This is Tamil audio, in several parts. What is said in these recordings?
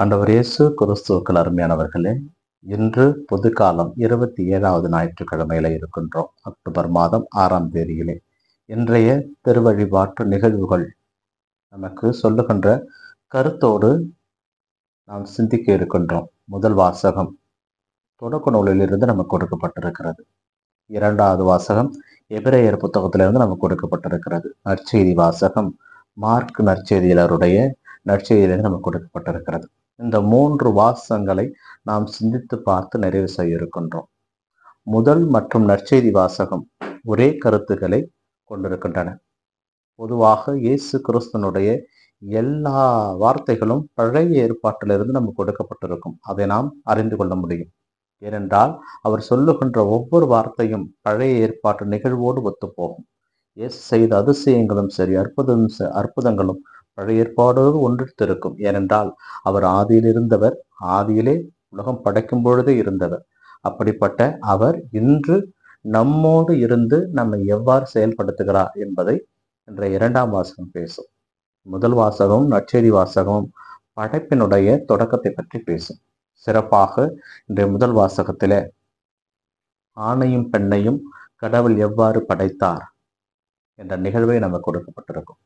ஆண்டவர் இயேசு கிறிஸ்துவுக்கள் அருமையானவர்களே இன்று பொது காலம் இருபத்தி ஏழாவது ஞாயிற்றுக்கிழமையில இருக்கின்றோம் அக்டோபர் மாதம் ஆறாம் தேதியிலே இன்றைய திருவழிபாட்டு நிகழ்வுகள் நமக்கு சொல்லுகின்ற கருத்தோடு நாம் சிந்திக்க இருக்கின்றோம் முதல் வாசகம் தொடக்க நூலிலிருந்து நமக்கு கொடுக்கப்பட்டிருக்கிறது இரண்டாவது வாசகம் எபிரேயர் புத்தகத்திலிருந்து நமக்கு கொடுக்கப்பட்டிருக்கிறது நற்செய்தி வாசகம் மார்க் நற்செய்தியாளருடைய நற்செய்தியிலிருந்து நமக்கு கொடுக்கப்பட்டிருக்கிறது இந்த மூன்று வாசகங்களை நாம் சிந்தித்து பார்த்து நிறைவு செய்ய இருக்கின்றோம் முதல் மற்றும் நற்செய்தி வாசகம் ஒரே கருத்துக்களை கொண்டிருக்கின்றன பொதுவாக இயேசு கிறிஸ்தனுடைய எல்லா வார்த்தைகளும் பழைய ஏற்பாட்டிலிருந்து நமக்கு கொடுக்கப்பட்டிருக்கும் அதை நாம் அறிந்து கொள்ள முடியும் ஏனென்றால் அவர் சொல்லுகின்ற ஒவ்வொரு வார்த்தையும் பழைய ஏற்பாட்டு நிகழ்வோடு ஒத்துப்போகும் இயேசு செய்த அதிசயங்களும் சரி அற்புதம் அற்புதங்களும் பழைய ஏற்பாடோடு ஒன்றித்திருக்கும் ஏனென்றால் அவர் ஆதியில் இருந்தவர் ஆதியிலே உலகம் படைக்கும் பொழுதே இருந்தவர் அப்படிப்பட்ட அவர் இன்று நம்மோடு இருந்து நம்மை எவ்வாறு செயல்படுத்துகிறார் என்பதை இன்றைய இரண்டாம் வாசகம் பேசும் முதல் வாசகம் நற்செய்தி வாசகம் படைப்பினுடைய தொடக்கத்தை பற்றி பேசும் சிறப்பாக இன்றைய முதல் வாசகத்தில் ஆணையும் பெண்ணையும் கடவுள் எவ்வாறு படைத்தார் என்ற நிகழ்வை நமக்கு கொடுக்கப்பட்டிருக்கும்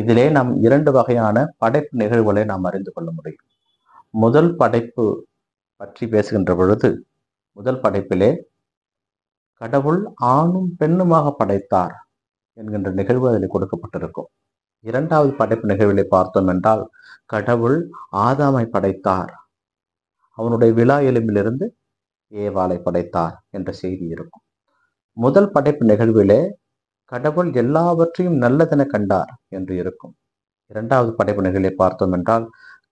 இதிலே நாம் இரண்டு வகையான படைப்பு நிகழ்வுகளை நாம் அறிந்து கொள்ள முடியும் முதல் படைப்பு பற்றி பேசுகின்ற பொழுது முதல் படைப்பிலே கடவுள் ஆணும் பெண்ணுமாக படைத்தார் என்கின்ற நிகழ்வு அதில் கொடுக்கப்பட்டிருக்கும் இரண்டாவது படைப்பு நிகழ்வுகளை பார்த்தோம் என்றால் கடவுள் ஆதாமை படைத்தார் அவனுடைய விழா எலும்பிலிருந்து ஏவாலை படைத்தார் என்ற செய்தி இருக்கும் முதல் படைப்பு நிகழ்விலே கடவுள் எல்லாவற்றையும் நல்லதென கண்டார் என்று இருக்கும் இரண்டாவது படைப்பினைகளை பார்த்தோம் என்றால்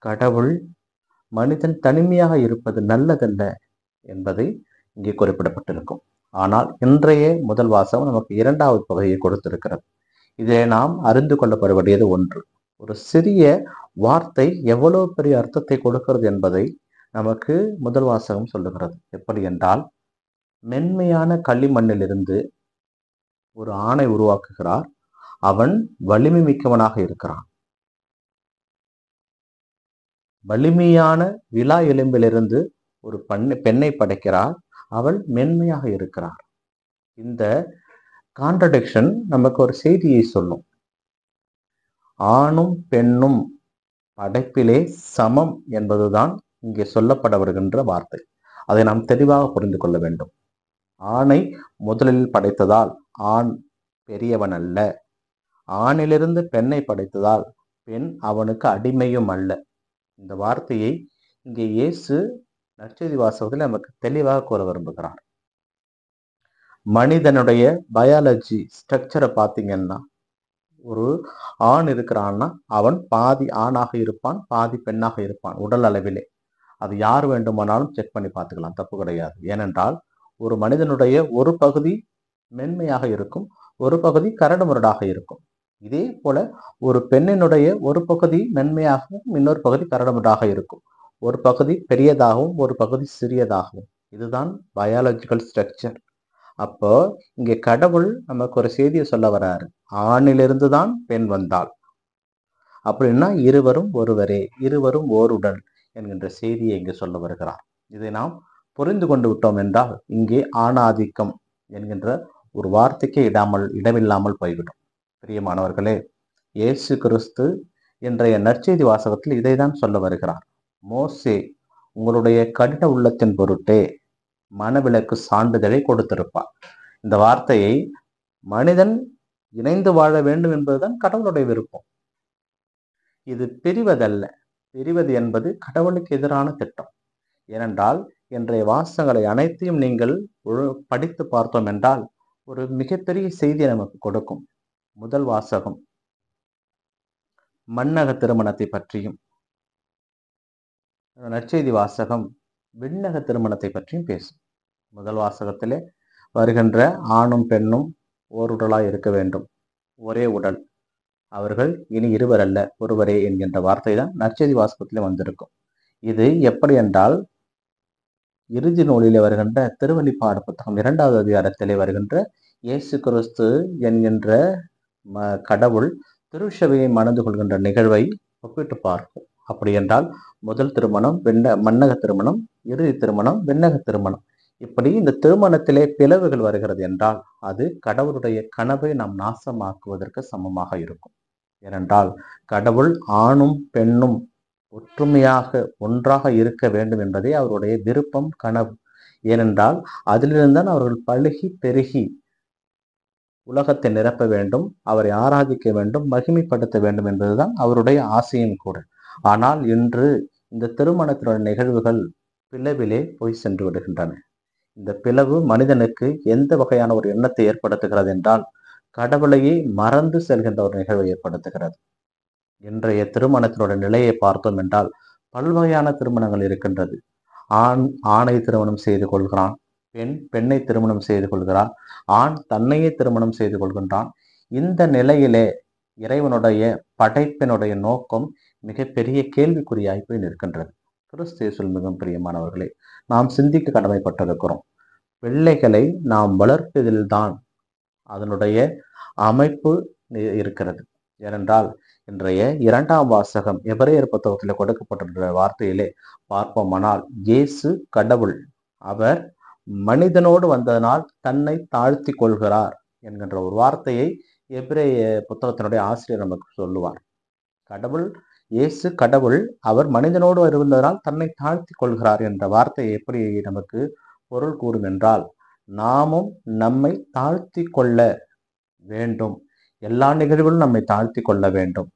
கடவுள் மனிதன் தனிமையாக இருப்பது நல்லதல்ல என்பதை இங்கே குறிப்பிடப்பட்டிருக்கும் ஆனால் இன்றைய முதல் வாசகம் நமக்கு இரண்டாவது பகுதியை கொடுத்திருக்கிறது இதை நாம் அறிந்து வேண்டியது ஒன்று ஒரு சிறிய வார்த்தை எவ்வளவு பெரிய அர்த்தத்தை கொடுக்கிறது என்பதை நமக்கு முதல் வாசகம் சொல்லுகிறது எப்படி என்றால் மென்மையான களிமண்ணிலிருந்து ஒரு ஆணை உருவாக்குகிறார் அவன் வலிமை மிக்கவனாக இருக்கிறான் வலிமையான விழா எலும்பிலிருந்து ஒரு பண்ணை பெண்ணை படைக்கிறார் அவள் மென்மையாக இருக்கிறார் இந்த கான்ட்ரடிக்ஷன் நமக்கு ஒரு செய்தியை சொல்லும் ஆணும் பெண்ணும் படைப்பிலே சமம் என்பதுதான் இங்கே சொல்லப்பட வருகின்ற வார்த்தை அதை நாம் தெளிவாக புரிந்து கொள்ள வேண்டும் ஆணை முதலில் படைத்ததால் ஆண் பெரியவன் அல்ல ஆணிலிருந்து பெண்ணை படைத்ததால் பெண் அவனுக்கு அடிமையும் அல்ல இந்த வார்த்தையை இங்கே இயேசு நற்செய்தி வாசகத்தில் நமக்கு தெளிவாக கூற விரும்புகிறார் மனிதனுடைய பயாலஜி ஸ்ட்ரக்சரை பார்த்தீங்கன்னா ஒரு ஆண் இருக்கிறான்னா அவன் பாதி ஆணாக இருப்பான் பாதி பெண்ணாக இருப்பான் உடல் அளவிலே அது யார் வேண்டுமானாலும் செக் பண்ணி பார்த்துக்கலாம் தப்பு கிடையாது ஏனென்றால் ஒரு மனிதனுடைய ஒரு பகுதி மென்மையாக இருக்கும் ஒரு பகுதி கரடு முரடாக இருக்கும் இதே போல ஒரு பெண்ணினுடைய ஒரு பகுதி மென்மையாகவும் இன்னொரு பகுதி கரடுமுரடாக இருக்கும் ஒரு பகுதி பெரியதாகவும் ஒரு பகுதி சிறியதாகவும் இதுதான் பயாலஜிக்கல் ஸ்ட்ரக்சர் அப்போ இங்கே கடவுள் நமக்கு ஒரு செய்தியை சொல்ல வராரு ஆணிலிருந்து தான் பெண் வந்தாள் அப்படின்னா இருவரும் ஒருவரே இருவரும் ஓர் உடல் என்கின்ற செய்தியை இங்கே சொல்ல வருகிறார் இதை நாம் புரிந்து கொண்டு விட்டோம் என்றால் இங்கே ஆணாதிக்கம் என்கின்ற ஒரு வார்த்தைக்கே இடாமல் இடமில்லாமல் போய்விடும் பிரியமானவர்களே இயேசு கிறிஸ்து இன்றைய நற்செய்தி வாசகத்தில் இதை தான் சொல்ல வருகிறார் மோசே உங்களுடைய கடின உள்ளத்தின் பொருட்டே மனவிலக்கு சான்றிதழை கொடுத்திருப்பார் இந்த வார்த்தையை மனிதன் இணைந்து வாழ வேண்டும் என்பதுதான் கடவுளுடைய விருப்பம் இது பிரிவதல்ல பிரிவது என்பது கடவுளுக்கு எதிரான திட்டம் ஏனென்றால் இன்றைய வாசகங்களை அனைத்தையும் நீங்கள் படித்து பார்த்தோம் என்றால் ஒரு மிகப்பெரிய செய்தி நமக்கு கொடுக்கும் முதல் வாசகம் மன்னக திருமணத்தை பற்றியும் நற்செய்தி வாசகம் விண்ணக திருமணத்தை பற்றியும் பேசும் முதல் வாசகத்திலே வருகின்ற ஆணும் பெண்ணும் உடலாய் இருக்க வேண்டும் ஒரே உடல் அவர்கள் இனி இருவர் அல்ல ஒருவரே என்கின்ற வார்த்தை தான் நற்செய்தி வாசகத்திலே வந்திருக்கும் இது எப்படி என்றால் இறுதி நூலிலே வருகின்ற திருவள்ளிப்பாடு புத்தகம் இரண்டாவது அதிகாரத்திலே வருகின்ற இயேசு கிறிஸ்து என்கின்ற ம கடவுள் திருச்சபையை மணந்து கொள்கின்ற நிகழ்வை ஒப்பிட்டு பார்ப்போம் அப்படி என்றால் முதல் திருமணம் வெண்ண மன்னக திருமணம் இறுதி திருமணம் வெண்ணக திருமணம் இப்படி இந்த திருமணத்திலே பிளவுகள் வருகிறது என்றால் அது கடவுளுடைய கனவை நாம் நாசமாக்குவதற்கு சமமாக இருக்கும் ஏனென்றால் கடவுள் ஆணும் பெண்ணும் ஒற்றுமையாக ஒன்றாக இருக்க வேண்டும் என்பதே அவருடைய விருப்பம் கனவு ஏனென்றால் அதிலிருந்தான் அவர்கள் பழுகி பெருகி உலகத்தை நிரப்ப வேண்டும் அவரை ஆராதிக்க வேண்டும் மகிமைப்படுத்த வேண்டும் என்பதுதான் அவருடைய ஆசையும் கூட ஆனால் இன்று இந்த திருமணத்தினுடைய நிகழ்வுகள் பிளவிலே போய் சென்று விடுகின்றன இந்த பிளவு மனிதனுக்கு எந்த வகையான ஒரு எண்ணத்தை ஏற்படுத்துகிறது என்றால் கடவுளையே மறந்து செல்கின்ற ஒரு நிகழ்வை ஏற்படுத்துகிறது இன்றைய திருமணத்தினுடைய நிலையை பார்த்தோம் என்றால் பல்வகையான திருமணங்கள் இருக்கின்றது ஆண் ஆணை திருமணம் செய்து கொள்கிறான் பெண் பெண்ணை திருமணம் செய்து கொள்கிறான் ஆண் தன்னையே திருமணம் செய்து கொள்கின்றான் இந்த நிலையிலே இறைவனுடைய படைப்பினுடைய நோக்கம் மிகப்பெரிய கேள்விக்குறியாய் போய் நிற்கின்றது கிறிஸ்தேசுல் மிகவும் பிரியமானவர்களே நாம் சிந்திக்க கடமைப்பட்டிருக்கிறோம் பிள்ளைகளை நாம் வளர்ப்பதில்தான் அதனுடைய அமைப்பு இருக்கிறது ஏனென்றால் இன்றைய இரண்டாம் வாசகம் எவரையர் புத்தகத்தில் கொடுக்கப்பட்டிருக்கிற வார்த்தையிலே பார்ப்போமானால் இயேசு கடவுள் அவர் மனிதனோடு வந்ததனால் தன்னை தாழ்த்தி கொள்கிறார் என்கின்ற ஒரு வார்த்தையை எபிரேய புத்தகத்தினுடைய ஆசிரியர் நமக்கு சொல்லுவார் கடவுள் இயேசு கடவுள் அவர் மனிதனோடு இருந்ததனால் தன்னை தாழ்த்தி கொள்கிறார் என்ற வார்த்தையை எப்படி நமக்கு பொருள் கூறும் என்றால் நாமும் நம்மை தாழ்த்தி கொள்ள வேண்டும் எல்லா நிகழ்வுகளும் நம்மை தாழ்த்தி கொள்ள வேண்டும்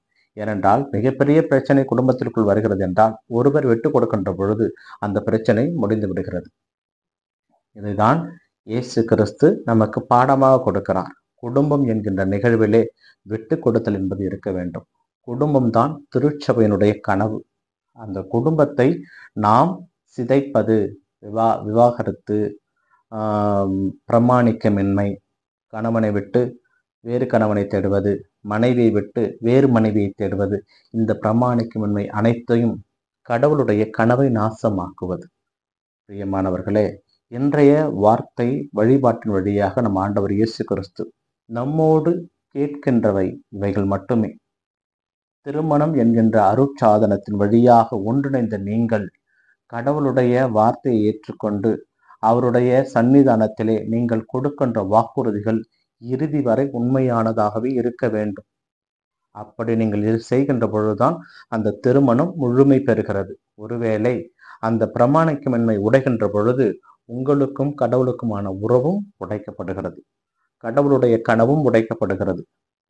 ஏனென்றால் மிகப்பெரிய பிரச்சனை குடும்பத்திற்குள் வருகிறது என்றால் ஒருவர் விட்டு கொடுக்கின்ற பொழுது அந்த பிரச்சனை முடிந்து விடுகிறது இதுதான் இயேசு கிறிஸ்து நமக்கு பாடமாக கொடுக்கிறார் குடும்பம் என்கின்ற நிகழ்விலே விட்டு கொடுத்தல் என்பது இருக்க வேண்டும் குடும்பம்தான் திருச்சபையினுடைய கனவு அந்த குடும்பத்தை நாம் சிதைப்பது விவா விவாகரத்து பிரமாணிக்கமின்மை கணவனை விட்டு வேறு கணவனை தேடுவது மனைவியை விட்டு வேறு மனைவியை தேடுவது இந்த பிரமாணிக்கமின்மை அனைத்தையும் கடவுளுடைய கனவை நாசமாக்குவது பிரியமானவர்களே இன்றைய வார்த்தை வழிபாட்டின் வழியாக நம் ஆண்டவர் இயேசு கிறிஸ்து நம்மோடு கேட்கின்றவை இவைகள் மட்டுமே திருமணம் என்கின்ற அருட்சாதனத்தின் வழியாக ஒன்றிணைந்த நீங்கள் கடவுளுடைய வார்த்தையை ஏற்றுக்கொண்டு அவருடைய சன்னிதானத்திலே நீங்கள் கொடுக்கின்ற வாக்குறுதிகள் இறுதி வரை உண்மையானதாகவே இருக்க வேண்டும் அப்படி நீங்கள் செய்கின்ற பொழுதுதான் அந்த திருமணம் முழுமை பெறுகிறது ஒருவேளை அந்த பிரமாணிக்கமின்மை உடைகின்ற பொழுது உங்களுக்கும் கடவுளுக்குமான உறவும் உடைக்கப்படுகிறது கடவுளுடைய கனவும் உடைக்கப்படுகிறது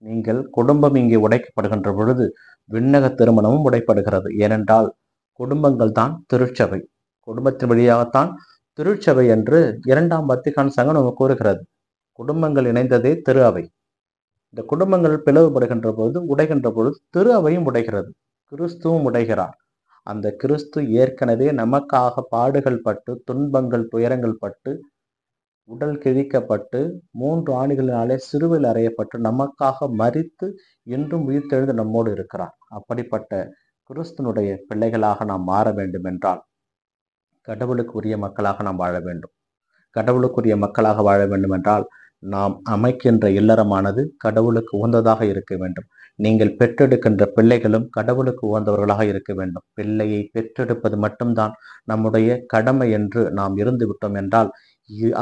நீங்கள் குடும்பம் இங்கே உடைக்கப்படுகின்ற பொழுது விண்ணக திருமணமும் உடைப்படுகிறது ஏனென்றால் குடும்பங்கள் தான் திருச்சபை குடும்பத்தின் வழியாகத்தான் திருச்சபை என்று இரண்டாம் பத்திகான் சங்கம் நமக்கு கூறுகிறது குடும்பங்கள் இணைந்ததே திரு அவை இந்த குடும்பங்கள் பிளவுபடுகின்ற பொழுது உடைகின்ற பொழுது திரு அவையும் உடைகிறது கிறிஸ்துவும் உடைகிறார் அந்த கிறிஸ்து ஏற்கனவே நமக்காக பாடுகள் பட்டு துன்பங்கள் துயரங்கள் பட்டு உடல் கிழிக்கப்பட்டு மூன்று ஆண்டுகளினாலே சிறுவில் அறையப்பட்டு நமக்காக மறித்து என்றும் உயிர்த்தெழுந்து நம்மோடு இருக்கிறார் அப்படிப்பட்ட கிறிஸ்தனுடைய பிள்ளைகளாக நாம் மாற வேண்டும் என்றால் கடவுளுக்குரிய மக்களாக நாம் வாழ வேண்டும் கடவுளுக்குரிய மக்களாக வாழ வேண்டும் என்றால் நாம் அமைக்கின்ற இல்லறமானது கடவுளுக்கு உகந்ததாக இருக்க வேண்டும் நீங்கள் பெற்றெடுக்கின்ற பிள்ளைகளும் கடவுளுக்கு உகந்தவர்களாக இருக்க வேண்டும் பிள்ளையை பெற்றெடுப்பது மட்டும்தான் நம்முடைய கடமை என்று நாம் இருந்து விட்டோம் என்றால்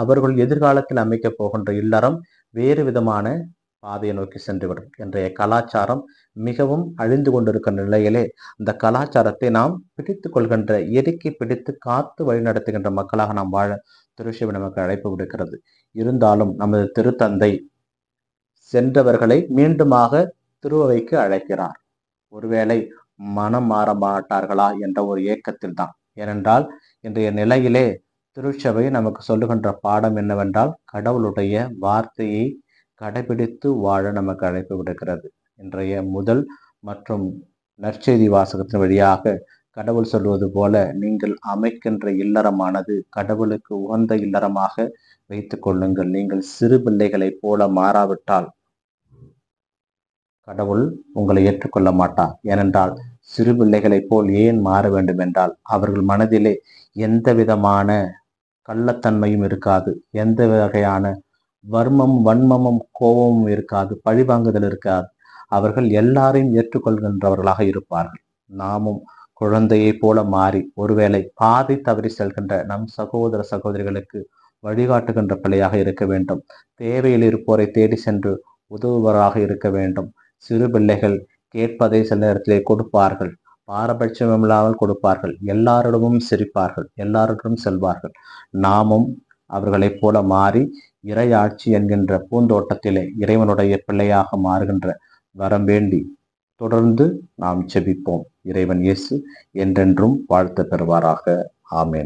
அவர்கள் எதிர்காலத்தில் அமைக்கப் போகின்ற இல்லறம் வேறு விதமான பாதையை நோக்கி சென்று விடும் இன்றைய கலாச்சாரம் மிகவும் அழிந்து கொண்டிருக்கின்ற நிலையிலே அந்த கலாச்சாரத்தை நாம் பிடித்து கொள்கின்ற இயற்கை பிடித்து காத்து வழிநடத்துகின்ற மக்களாக நாம் வாழ திருஷபி நமக்கு அழைப்பு விடுக்கிறது இருந்தாலும் நமது திருத்தந்தை சென்றவர்களை மீண்டுமாக திருவைக்கு அழைக்கிறார் ஒருவேளை மனம் மாற மாட்டார்களா என்ற ஒரு இயக்கத்தில் தான் ஏனென்றால் இன்றைய நிலையிலே திருச்சபை நமக்கு சொல்லுகின்ற பாடம் என்னவென்றால் கடவுளுடைய வார்த்தையை கடைபிடித்து வாழ நமக்கு அழைப்பு விடுக்கிறது இன்றைய முதல் மற்றும் நற்செய்தி வாசகத்தின் வழியாக கடவுள் சொல்வது போல நீங்கள் அமைக்கின்ற இல்லறமானது கடவுளுக்கு உகந்த இல்லறமாக வைத்துக் கொள்ளுங்கள் நீங்கள் சிறு பிள்ளைகளைப் போல மாறாவிட்டால் கடவுள் உங்களை ஏற்றுக்கொள்ள மாட்டார் ஏனென்றால் சிறு பிள்ளைகளைப் போல் ஏன் மாற வேண்டும் என்றால் அவர்கள் மனதிலே எந்த விதமான கள்ளத்தன்மையும் இருக்காது எந்த வகையான வர்மம் வன்மமும் கோபமும் இருக்காது பழிவாங்குதல் இருக்காது அவர்கள் எல்லாரையும் ஏற்றுக்கொள்கின்றவர்களாக இருப்பார்கள் நாமும் குழந்தையைப் போல மாறி ஒருவேளை பாதை தவறி செல்கின்ற நம் சகோதர சகோதரிகளுக்கு வழிகாட்டுகின்ற பிள்ளையாக இருக்க வேண்டும் தேவையில் இருப்போரை தேடி சென்று உதவுபவராக இருக்க வேண்டும் சிறு பிள்ளைகள் கேட்பதை சில நேரத்திலே கொடுப்பார்கள் பாரபட்சமில்லாமல் கொடுப்பார்கள் எல்லாரிடமும் சிரிப்பார்கள் எல்லாரிடமும் செல்வார்கள் நாமும் அவர்களைப் போல மாறி இறையாட்சி என்கின்ற பூந்தோட்டத்திலே இறைவனுடைய பிள்ளையாக மாறுகின்ற வரம் வேண்டி தொடர்ந்து நாம் செபிப்போம் இறைவன் இயேசு என்றென்றும் வாழ்த்து பெறுவாராக ஆமேன்